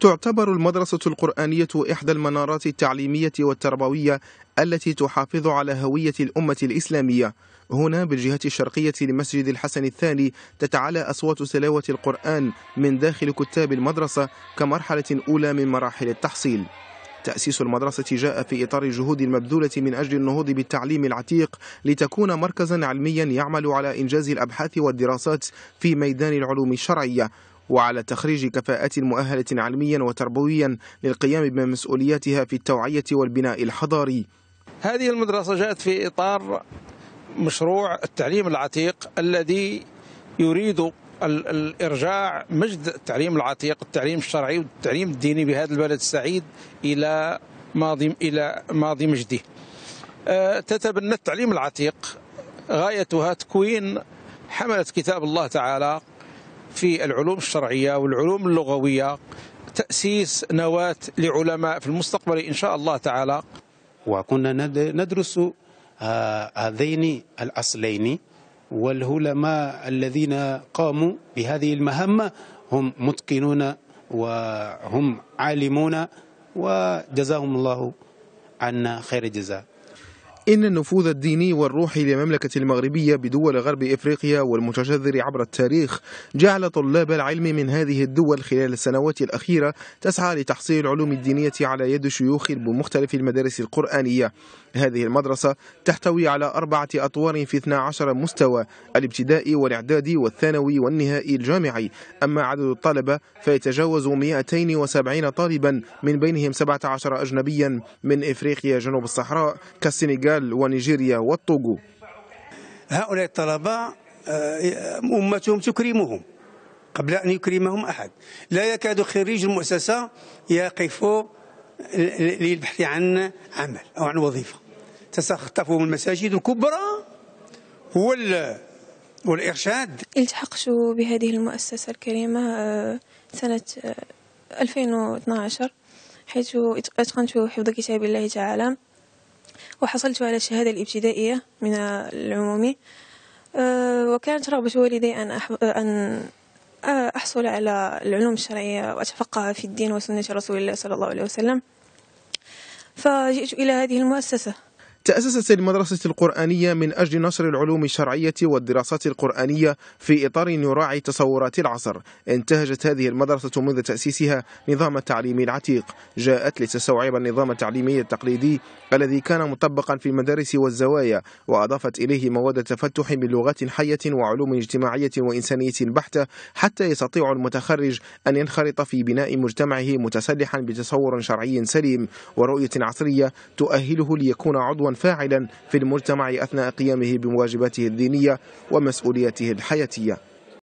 تعتبر المدرسة القرآنية إحدى المنارات التعليمية والتربوية التي تحافظ على هوية الأمة الإسلامية هنا بالجهة الشرقية لمسجد الحسن الثاني تتعالى أصوات سلاوة القرآن من داخل كتاب المدرسة كمرحلة أولى من مراحل التحصيل تأسيس المدرسة جاء في إطار الجهود المبذولة من أجل النهوض بالتعليم العتيق لتكون مركزا علميا يعمل على إنجاز الأبحاث والدراسات في ميدان العلوم الشرعية وعلى تخريج كفاءات مؤهلة علميا وتربويا للقيام بمسؤولياتها في التوعية والبناء الحضاري هذه المدرسة جاءت في إطار مشروع التعليم العتيق الذي يريد الارجاع مجد التعليم العتيق التعليم الشرعي والتعليم الديني بهذا البلد السعيد الى ماضي الى ماضي مجده. أه، تتبنى التعليم العتيق غايتها تكوين حمله كتاب الله تعالى في العلوم الشرعية والعلوم اللغوية تأسيس نواة لعلماء في المستقبل إن شاء الله تعالى وكنا ندرس آه، هذين الأصلين والعلماء الذين قاموا بهذه المهمة هم متقنون وهم عالمون وجزاهم الله عنا خير الجزاء إن النفوذ الديني والروحي لمملكة المغربية بدول غرب إفريقيا والمتجذر عبر التاريخ جعل طلاب العلم من هذه الدول خلال السنوات الأخيرة تسعى لتحصيل العلوم الدينية على يد شيوخ بمختلف المدارس القرآنية هذه المدرسة تحتوي على أربعة أطوار في 12 مستوى الابتدائي والإعدادي والثانوي والنهائي الجامعي أما عدد الطلبة فيتجاوز 270 طالبا من بينهم 17 أجنبيا من إفريقيا جنوب الصحراء كالسنغال السنغال ونيجيريا والطوغو هؤلاء الطلبة آه، أمتهم تكرمهم قبل أن يكرمهم أحد لا يكاد خريج المؤسسة يقف للبحث عن عمل أو عن وظيفة تستخطفهم المساجد الكبرى وال والإرشاد التحقت بهذه المؤسسة الكريمة آه، سنة 2012 آه، حيث أتقنت حفظ كتاب الله تعالى وحصلت على الشهادة الابتدائية من العمومي أه، وكانت رغبة والدي أن أن أحصل على العلوم الشرعية وأتفقه في الدين وسنة رسول الله صلى الله عليه وسلم فجئت إلى هذه المؤسسة تأسست المدرسة القرآنية من أجل نشر العلوم الشرعية والدراسات القرآنية في إطار يراعي تصورات العصر انتهجت هذه المدرسة منذ تأسيسها نظام التعليم العتيق جاءت لتستوعب النظام التعليمي التقليدي الذي كان مطبقا في المدارس والزوايا وأضافت إليه مواد التفتح بلغات حية وعلوم اجتماعية وإنسانية بحتة حتى يستطيع المتخرج أن ينخرط في بناء مجتمعه متسلحا بتصور شرعي سليم ورؤية عصرية تؤهله ليكون عضوا فاعلا في المجتمع أثناء قيامه بواجباته الدينية ومسؤوليته الحياتية